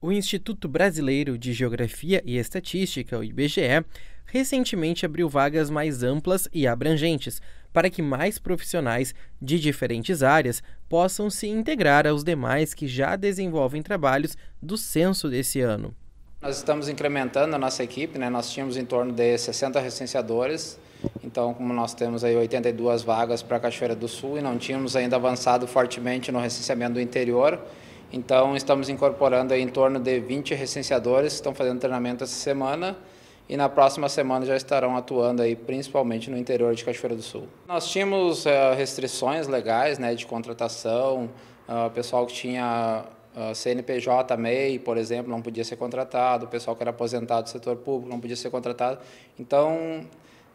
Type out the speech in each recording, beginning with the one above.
O Instituto Brasileiro de Geografia e Estatística, o IBGE, recentemente abriu vagas mais amplas e abrangentes para que mais profissionais de diferentes áreas possam se integrar aos demais que já desenvolvem trabalhos do censo desse ano. Nós estamos incrementando a nossa equipe, né? nós tínhamos em torno de 60 recenseadores, então como nós temos aí 82 vagas para a Cachoeira do Sul e não tínhamos ainda avançado fortemente no recenseamento do interior, então, estamos incorporando em torno de 20 recenseadores que estão fazendo treinamento essa semana e na próxima semana já estarão atuando aí principalmente no interior de Cachoeira do Sul. Nós tínhamos uh, restrições legais né, de contratação, uh, pessoal que tinha ah, CNPJ, MEI, por exemplo, não podia ser contratado, o pessoal que era aposentado do setor público não podia ser contratado. Então,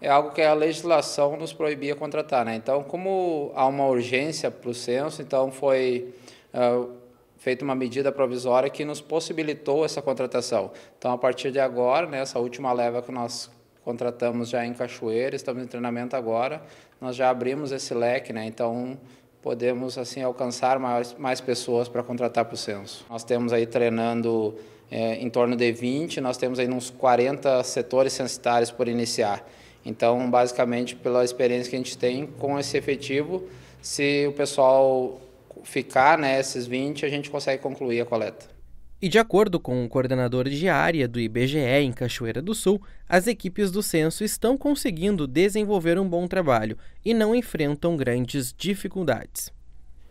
é algo que a legislação nos proibia contratar. Né? Então, como há uma urgência para o censo, então foi... Uh, feita uma medida provisória que nos possibilitou essa contratação. Então, a partir de agora, nessa né, última leva que nós contratamos já em Cachoeira, estamos em treinamento agora, nós já abrimos esse leque, né? Então, podemos assim alcançar mais, mais pessoas para contratar para o censo. Nós temos aí treinando é, em torno de 20, nós temos aí uns 40 setores censitários por iniciar. Então, basicamente, pela experiência que a gente tem com esse efetivo, se o pessoal ficar né, esses 20, a gente consegue concluir a coleta. E de acordo com o coordenador de área do IBGE em Cachoeira do Sul, as equipes do censo estão conseguindo desenvolver um bom trabalho e não enfrentam grandes dificuldades.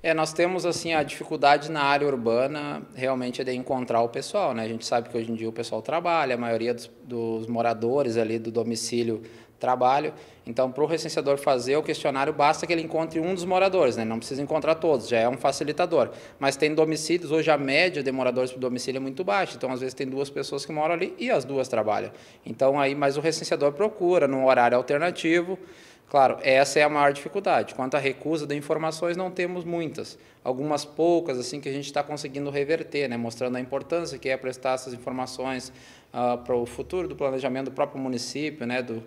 É, nós temos assim a dificuldade na área urbana realmente é de encontrar o pessoal, né? A gente sabe que hoje em dia o pessoal trabalha, a maioria dos, dos moradores ali do domicílio trabalha. Então, para o recenseador fazer o questionário, basta que ele encontre um dos moradores, né? Não precisa encontrar todos, já é um facilitador. Mas tem domicílios, hoje a média de moradores por domicílio é muito baixa, então às vezes tem duas pessoas que moram ali e as duas trabalham. Então aí, mas o recenseador procura num horário alternativo. Claro, essa é a maior dificuldade. Quanto à recusa de informações, não temos muitas. Algumas poucas, assim, que a gente está conseguindo reverter, né? mostrando a importância que é prestar essas informações uh, para o futuro do planejamento do próprio município, né? do,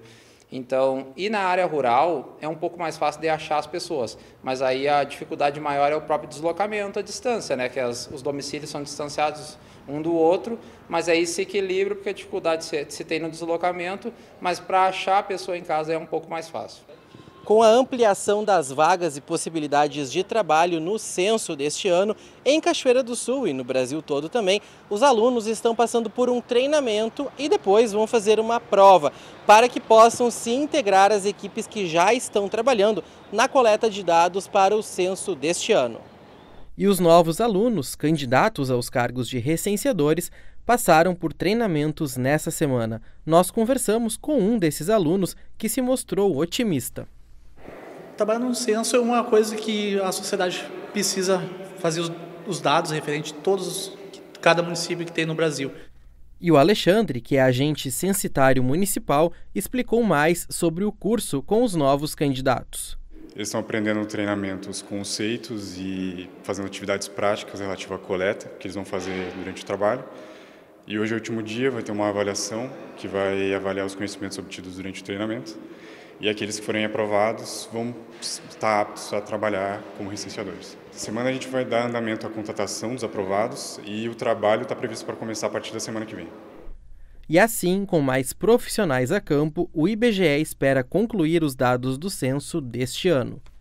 então, e na área rural é um pouco mais fácil de achar as pessoas, mas aí a dificuldade maior é o próprio deslocamento, a distância, né? Que as, os domicílios são distanciados um do outro, mas aí se equilibra porque a dificuldade se, se tem no deslocamento, mas para achar a pessoa em casa é um pouco mais fácil. Com a ampliação das vagas e possibilidades de trabalho no censo deste ano, em Cachoeira do Sul e no Brasil todo também, os alunos estão passando por um treinamento e depois vão fazer uma prova para que possam se integrar às equipes que já estão trabalhando na coleta de dados para o censo deste ano. E os novos alunos, candidatos aos cargos de recenseadores, passaram por treinamentos nessa semana. Nós conversamos com um desses alunos que se mostrou otimista trabalhar no censo é uma coisa que a sociedade precisa fazer os, os dados referentes a todos cada município que tem no Brasil. E o Alexandre, que é agente censitário municipal, explicou mais sobre o curso com os novos candidatos. Eles estão aprendendo treinamento, os conceitos e fazendo atividades práticas relativas à coleta, que eles vão fazer durante o trabalho. E hoje é o último dia, vai ter uma avaliação que vai avaliar os conhecimentos obtidos durante o treinamento e aqueles que forem aprovados vão estar aptos a trabalhar como licenciadores. semana a gente vai dar andamento à contratação dos aprovados e o trabalho está previsto para começar a partir da semana que vem. E assim, com mais profissionais a campo, o IBGE espera concluir os dados do censo deste ano.